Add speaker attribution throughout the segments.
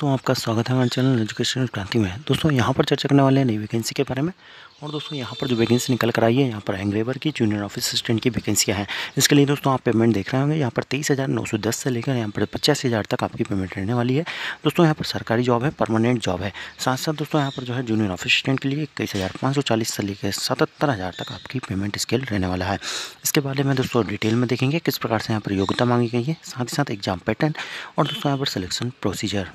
Speaker 1: दोस्तों आपका स्वागत है हमारे चैनल एजुकेशन क्रांति में दोस्तों यहाँ पर चर्चा करने वाले हैं नई वैकेंसी के बारे में और दोस्तों यहाँ पर जो वैकेंसी निकल कर आई है यहाँ पर एंग्रेवर की जूनियर ऑफिस असिस्टेंट की वैकेंसियाँ हैं इसके लिए दोस्तों आप पेमेंट देख रहे होंगे यहाँ पर तेईस हज़ार नौ सौ दस से लेकर यहाँ पर पचास हज़ार तक आपकी पेमेंट रहने वाली है दोस्तों यहाँ पर सरकारी जॉब है परमानेंट जॉब है साथ साथ दोस्तों यहाँ पर जो है जूनियर ऑफिस असिस्टेंट के लिए इक्कीस हज़ार पाँच सौ चालीस से लेकर सतहत्तर हज़ार तक आपकी पेमेंट स्केल रहने वाला है इसके बारे में दोस्तों डिटेल में देखेंगे किस प्रकार से यहाँ पर योग्यता मांगी गई है साथ ही साथ एग्जाम पैटर्न और दोस्तों यहाँ पर सिलेक्शन प्रोसीजर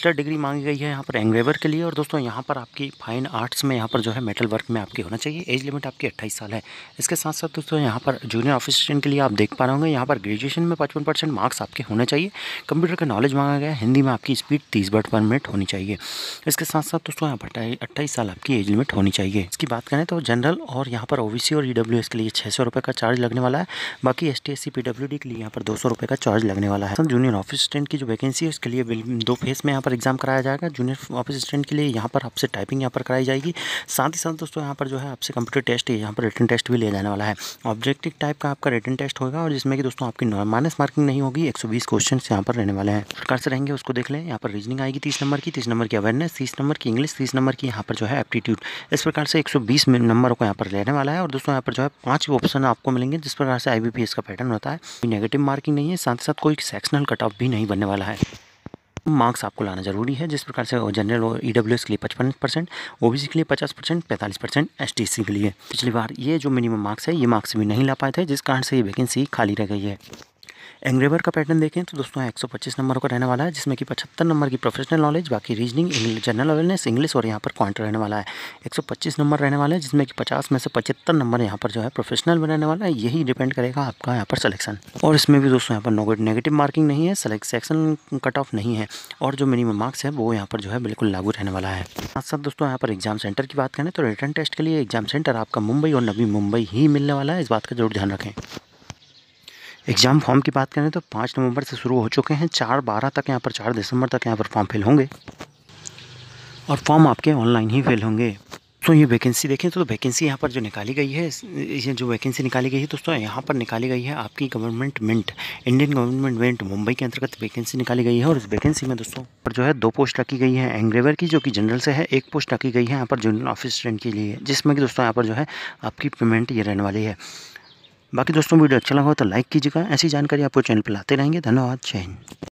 Speaker 1: बैचलर डिग्री मांगी गई है यहाँ पर एंग्रेवर के लिए और दोस्तों यहाँ पर आपकी फाइन आर्ट्स में यहाँ पर जो है मेटल वर्क में आपकी होना चाहिए एज लिमिट आपकी अट्ठाईस साल है इसके साथ साथ दोस्तों यहाँ पर जूनियर ऑफिसटेंट के लिए आप देख पा रहे होंगे यहाँ पर ग्रेजुएशन में पचपन परसेंट मार्क्स आपके होने चाहिए कंप्यूटर का नॉलेज मांगा गया हिंदी में आपकी स्पीड तीस बट पर मिनट होनी चाहिए इसके साथ साथ दोस्तों यहाँ पर अट्ठाईस साल आपकी एज लिमिट होनी चाहिए इसकी बात करें तो जनरल और यहाँ पर ओ और ई e के लिए छः सौ रुपये का चार्ज लगने वाला है बाकी S T S C P W D के लिए यहाँ पर दो सौ रुपये का चार्ज लगने वाला है जूनियर ऑफिसटेंट की जो वैकेंसी है उसके लिए दो फेस में यहाँ पर पर एग्ज़ाम कराया जाएगा जूनियर ऑफिस असिस्टेंट के लिए यहाँ पर आपसे टाइपिंग यहाँ पर कराई जाएगी साथ ही साथ दोस्तों यहाँ पर जो है आपसे कंप्यूटर टेस्ट यहाँ पर रिटर्न टेस्ट भी लिया जाने वाला है ऑब्जेक्टिव टाइप का आपका रिटर्न टेस्ट होगा और जिसमें कि दोस्तों आपकी माइनस मार्किंग नहीं होगी एक सौ बीस क्वेश्चन यहाँ पर रहने वाले हैं प्रकार से रहेंगे उसको देख लें यहाँ पर रीजनिंग आएगी तीस नंबर की तीस नंबर की अवेयरनेस तीस नंबर की इंग्लिश तीस नंबर की यहाँ पर जो है एप्टीट्यूड इस प्रकार से एक बीस नंबर को यहाँ पर लेने वाला है और दोस्तों यहाँ पर जो है पाँच ऑप्शन आपको मिलेंगे जिस प्रकार से आई का पैटर्न होता है नेगेटिव मार्किंग नहीं है साथ ही साथ कोई सेक्शनल कट ऑफ भी नहीं बनने वाला है मार्क्स आपको लाना जरूरी है जिस प्रकार से जनरल ई डब्ल्यू एस के लिए पचपन परसेंट ओ बी सी के लिए पचास परसेंट पैंतालीस परसेंट एस टी सी के लिए पिछली बार ये जो मिनिमम मार्क्स है ये मार्क्स भी नहीं ला पाए थे जिस कारण से ये वैकेंसी खाली रह गई है एंग्रेवर का पैटर्न देखें तो दोस्तों पच्चीस नंबर का रहने वाला है जिसमें कि 75 नंबर की प्रोफेशनल नॉलेज बाकी रीजनिंग जनरल अवेयरनेस इंग्लिश और यहाँ पर क्वांट रहने वाला है 125 नंबर रहने वाला है जिसमें कि 50 में से 75 नंबर यहाँ पर जो है प्रोफेशनल में रहने वाला है यही डिपेंड करेगा आपका यहाँ पर सलेक्शन और इसमें भी दोस्तों यहाँ पर नेगेटिव मार्किंग नहीं है सेलेक्शन कट ऑफ नहीं है और जो मिनिमम मार्क्स है वो यहाँ पर जो है बिल्कुल लागू रहने वाला है साथ साथ दोस्तों यहाँ पर एग्जाम सेंटर की बात करें तो रिटर्न टेस्ट के लिए एग्जाम सेंटर आपका मुंबई और नवी मुंबई ही मिलने वाला है इस बात का जरूर ध्यान रखें एग्ज़ाम फॉर्म की बात करें तो पाँच नवंबर से शुरू हो चुके हैं चार बारह तक यहाँ पर चार दिसंबर तक यहाँ पर फॉर्म फिल होंगे और फॉर्म आपके ऑनलाइन ही फिल होंगे तो ये वैकेंसी देखें तो, वैकेंसी यहाँ पर जो निकाली गई है ये जो वैकेंसी निकाली गई है दोस्तों यहाँ पर निकाली गई है आपकी government mint Indian government mint Mumbai के अंतर्गत वैकेंसी निकाली गई है और इस वैकेंसी में दोस्तों पर जो है दो पोस्ट रखी गई है एंग्रेवर की जो कि जनरल से है एक पोस्ट रखी गई है यहाँ पर जूनियर ऑफिस के लिए जिसमें कि दोस्तों यहाँ पर जो है आपकी पेमेंट ये रहने वाली है बाकी दोस्तों वीडियो अच्छा लगा हो तो लाइक कीजिएगा ऐसी जानकारी आपको चैनल पर लाते रहेंगे धन्यवाद जय हिंद